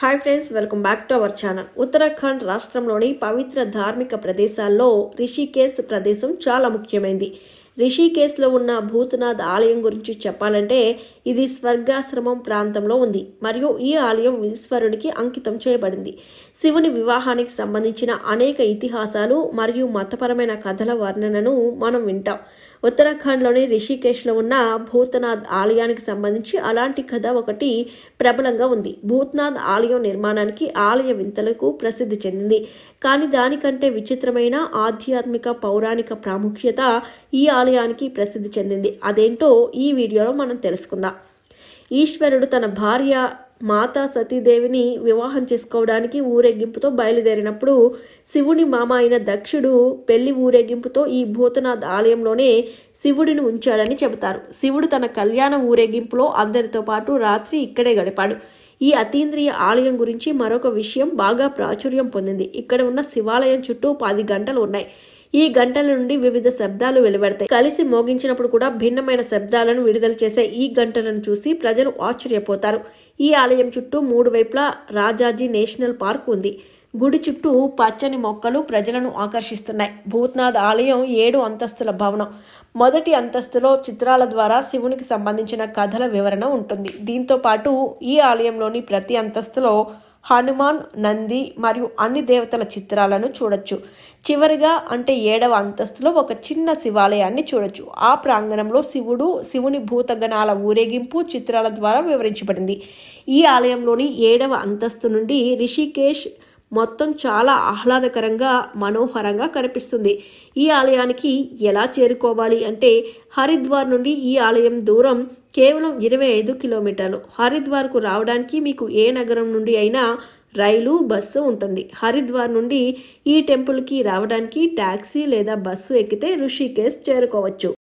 hi friends welcome back to our channel Uttarakhand రాష్ట్రంలోని పవిత్ర ధార్మిక ప్రదేశాల్లో రిషికేశ్ ప్రదేశం చాలా ముఖ్యమైంది రిషికేశ్లో ఉన్న భూతనాథ్ ఆలయం గురించి చెప్పాలంటే ఇది స్వర్గాశ్రమం ప్రాంతంలో ఉంది మరియు ఈ ఆలయం ఈశ్వరుడికి అంకితం చేయబడింది శివుని వివాహానికి సంబంధించిన అనేక ఇతిహాసాలు మరియు మతపరమైన కథల వర్ణనను మనం వింటాం ఉత్తరాఖండ్లోని రిషికేశ్లో ఉన్న భూతనాథ్ ఆలయానికి సంబంధించి అలాంటి కథ ఒకటి ప్రబలంగా ఉంది భూత్నాథ్ ఆలయం నిర్మాణానికి ఆలయ వింతలకు ప్రసిద్ధి చెందింది కానీ దానికంటే విచిత్రమైన ఆధ్యాత్మిక పౌరాణిక ప్రాముఖ్యత ఈ ఆలయానికి ప్రసిద్ధి చెందింది అదేంటో ఈ వీడియోలో మనం తెలుసుకుందాం ఈశ్వరుడు తన భార్య మాతా సతీదేవిని వివాహం చేసుకోవడానికి ఊరేగింపుతో బయలుదేరినప్పుడు శివుని మామ అయిన దక్షుడు పెళ్లి ఊరేగింపుతో ఈ భూతనాథ్ ఆలయంలోనే శివుడిని ఉంచాడని చెబుతారు శివుడు తన కళ్యాణ ఊరేగింపులో అందరితో పాటు రాత్రి ఇక్కడే గడిపాడు ఈ అతీంద్రియ ఆలయం గురించి మరొక విషయం బాగా ప్రాచుర్యం పొందింది ఇక్కడ ఉన్న శివాలయం చుట్టూ పది గంటలు ఉన్నాయి ఈ గంటల నుండి వివిధ శబ్దాలు వెలువడతాయి కలిసి మోగించినప్పుడు కూడా భిన్నమైన శబ్దాలను విడుదల చేసే ఈ గంటలను చూసి ప్రజలు ఆశ్చర్యపోతారు ఈ ఆలయం చుట్టూ మూడు వైపులా రాజాజీ నేషనల్ పార్క్ ఉంది గుడి చుట్టూ పచ్చని మొక్కలు ప్రజలను ఆకర్షిస్తున్నాయి భూత్నాథ్ ఆలయం ఏడు అంతస్తుల భవనం మొదటి అంతస్తులో చిత్రాల ద్వారా శివునికి సంబంధించిన కథల వివరణ ఉంటుంది దీంతో పాటు ఈ ఆలయంలోని ప్రతి అంతస్తులో హనుమాన్ నంది మరియు అన్ని దేవతల చిత్రాలను చూడొచ్చు చివరిగా అంటే ఏడవ అంతస్తులో ఒక చిన్న శివాలయాన్ని చూడొచ్చు ఆ ప్రాంగణంలో శివుడు శివుని భూతగణాల ఊరేగింపు చిత్రాల ద్వారా వివరించబడింది ఈ ఆలయంలోని ఏడవ అంతస్తు నుండి రిషికేష్ మొత్తం చాలా ఆహ్లాదకరంగా మనోహరంగా కనిపిస్తుంది ఈ ఆలయానికి ఎలా చేరుకోవాలి అంటే హరిద్వార్ నుండి ఈ ఆలయం దూరం కేవలం ఇరవై ఐదు కిలోమీటర్లు హరిద్వార్కు రావడానికి మీకు ఏ నగరం నుండి అయినా రైలు బస్సు ఉంటుంది హరిద్వార్ నుండి ఈ టెంపుల్కి రావడానికి ట్యాక్సీ లేదా బస్సు ఎక్కితే ఋషికేశ్ చేరుకోవచ్చు